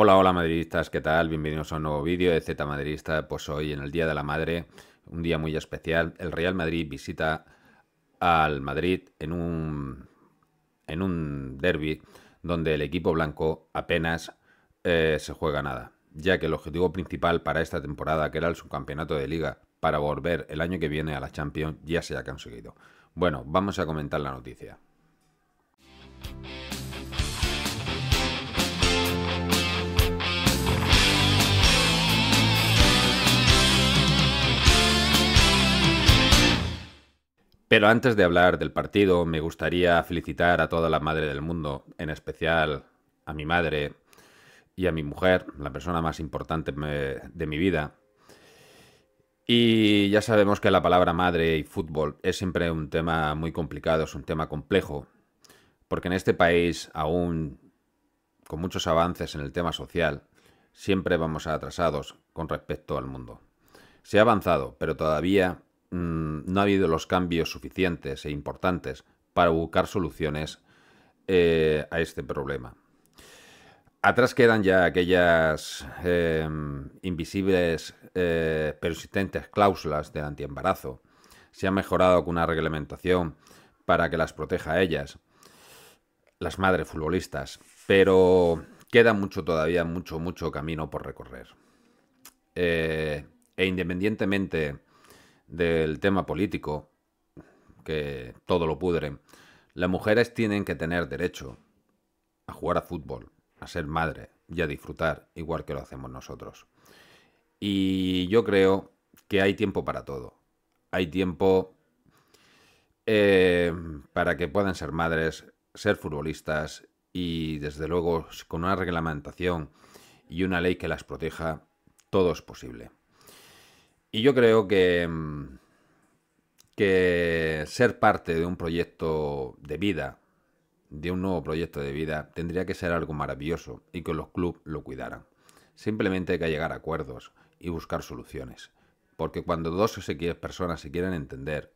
Hola, hola madridistas, ¿qué tal? Bienvenidos a un nuevo vídeo de Z Madridista. Pues hoy en el Día de la Madre, un día muy especial, el Real Madrid visita al Madrid en un, en un derby donde el equipo blanco apenas eh, se juega nada, ya que el objetivo principal para esta temporada, que era el subcampeonato de liga, para volver el año que viene a la Champions, ya se ha conseguido. Bueno, vamos a comentar la noticia. Pero antes de hablar del partido, me gustaría felicitar a toda la madre del mundo, en especial a mi madre y a mi mujer, la persona más importante de mi vida. Y ya sabemos que la palabra madre y fútbol es siempre un tema muy complicado, es un tema complejo, porque en este país, aún con muchos avances en el tema social, siempre vamos atrasados con respecto al mundo. Se ha avanzado, pero todavía Mm, no ha habido los cambios suficientes e importantes para buscar soluciones eh, a este problema. Atrás quedan ya aquellas em, invisibles eh, persistentes cláusulas de antiembarazo. Se ha mejorado con una reglamentación para que las proteja a ellas, las madres futbolistas, pero queda mucho todavía, mucho, mucho camino por recorrer. Eh, e independientemente del tema político, que todo lo pudre, las mujeres tienen que tener derecho a jugar a fútbol, a ser madre y a disfrutar, igual que lo hacemos nosotros. Y yo creo que hay tiempo para todo. Hay tiempo eh, para que puedan ser madres, ser futbolistas y desde luego con una reglamentación y una ley que las proteja, todo es posible. Y yo creo que, mm, que ser parte de un proyecto de vida, de un nuevo proyecto de vida, tendría que ser algo maravilloso y que los clubes lo cuidaran. Simplemente hay que llegar a acuerdos y buscar soluciones. Porque cuando dos o seis personas se quieren entender,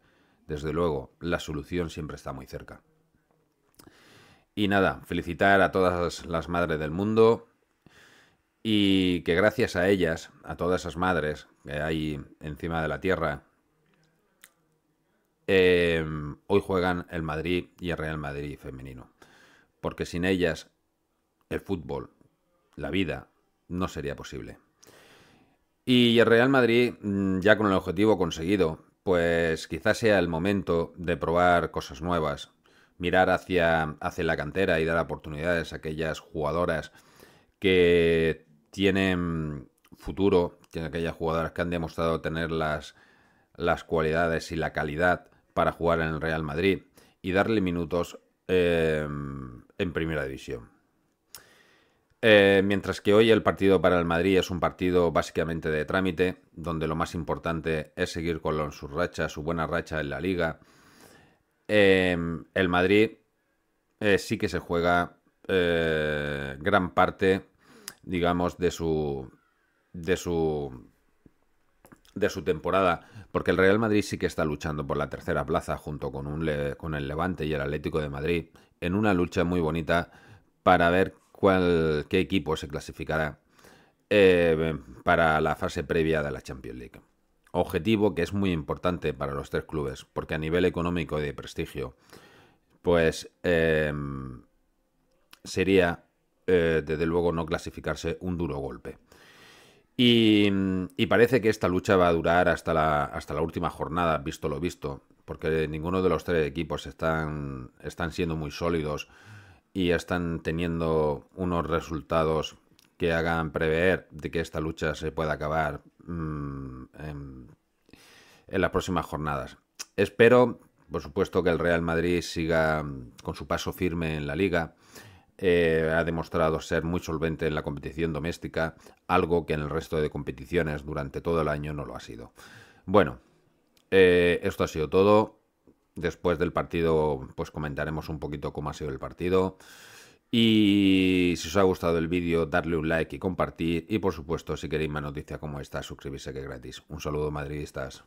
desde luego, la solución siempre está muy cerca. Y nada, felicitar a todas las madres del mundo, y que gracias a ellas, a todas esas madres que hay encima de la tierra, em, hoy juegan el Madrid y el Real Madrid femenino. Porque sin ellas, el fútbol, la vida, no sería posible. Y el Real Madrid, mm, ya con el objetivo conseguido, pues quizás sea el momento de probar cosas nuevas, mirar hacia, hacia la cantera y dar oportunidades a aquellas jugadoras que tienen mm, futuro, tiene aquellas jugadoras que han demostrado tener las, las cualidades y la calidad para jugar en el Real Madrid y darle minutos eh, en primera división. Eh, mientras que hoy el partido para el Madrid es un partido básicamente de trámite, donde lo más importante es seguir con su racha, su buena racha en la liga. Eh, el Madrid sí que se juega gran parte digamos, de su, de su de su temporada, porque el Real Madrid sí que está luchando por la tercera plaza junto con, un con el Levante y el Atlético de Madrid en una lucha muy bonita para ver cuál, qué equipo se clasificará eh, para la fase previa de la Champions League. Objetivo que es muy importante para los tres clubes, porque a nivel económico y de prestigio, pues eh, sería eh, desde luego no clasificarse un duro golpe. Y, parece que esta lucha va a durar hasta la, hasta la última jornada, visto lo visto, porque ninguno de los tres equipos están, están siendo muy sólidos y están teniendo unos resultados que hagan prever de que esta lucha se pueda acabar mm, en, las próximas jornadas. Espero, por supuesto, que el Real Madrid siga con su paso firme en la liga eh, ha demostrado ser muy solvente en la competición doméstica, algo que en el resto de competiciones durante todo el año no lo ha sido. Bueno, eh, esto ha sido todo. Después del partido, pues comentaremos un poquito cómo ha sido el partido. Y si os ha gustado el vídeo, darle un like y compartir. Y por supuesto, si queréis más noticias como esta, suscribirse que es gratis. Un saludo madridistas.